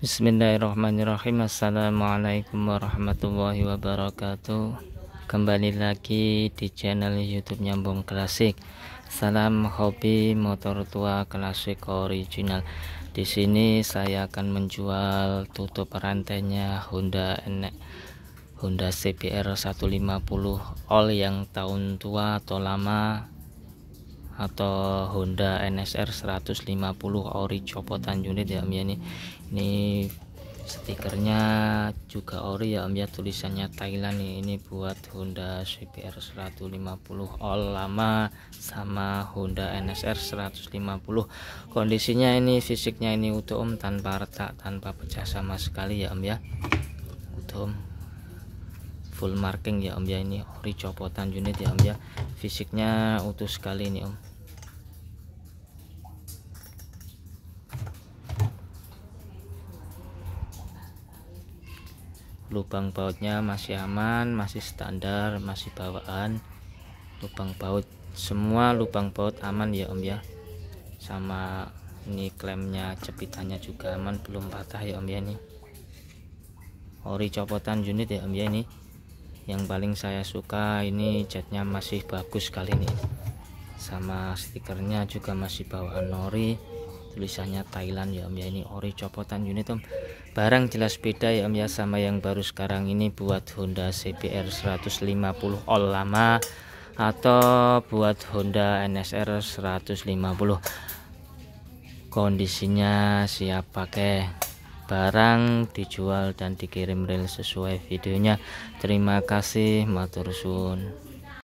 Bismillahirrahmanirrahim Assalamualaikum warahmatullahi wabarakatuh Kembali lagi di channel youtube Nyambung Klasik Salam hobi motor tua klasik original Di sini saya akan menjual tutup rantainya Honda enek Honda CBR 150 All yang tahun tua atau lama atau Honda NSR 150 ori copotan unit ya Om ya ini ini stikernya juga ori ya Om ya tulisannya Thailand nih ini buat Honda CBR 150 all lama sama Honda NSR 150 kondisinya ini fisiknya ini utuh Om tanpa retak tanpa pecah sama sekali ya Om ya utuh Om full marking ya om ya ini ori copotan unit ya om ya fisiknya utuh sekali nih om lubang bautnya masih aman masih standar masih bawaan lubang baut semua lubang baut aman ya om ya sama ini klemnya jepitannya juga aman belum patah ya om ya ini ori copotan unit ya om ya ini yang paling saya suka ini catnya masih bagus kali ini sama stikernya juga masih bawaan ori tulisannya Thailand ya om ya ini ori copotan unit om barang jelas beda ya om ya sama yang baru sekarang ini buat Honda CBR 150 all lama atau buat Honda NSR 150 kondisinya siap pakai barang dijual dan dikirim real sesuai videonya terima kasih matur suun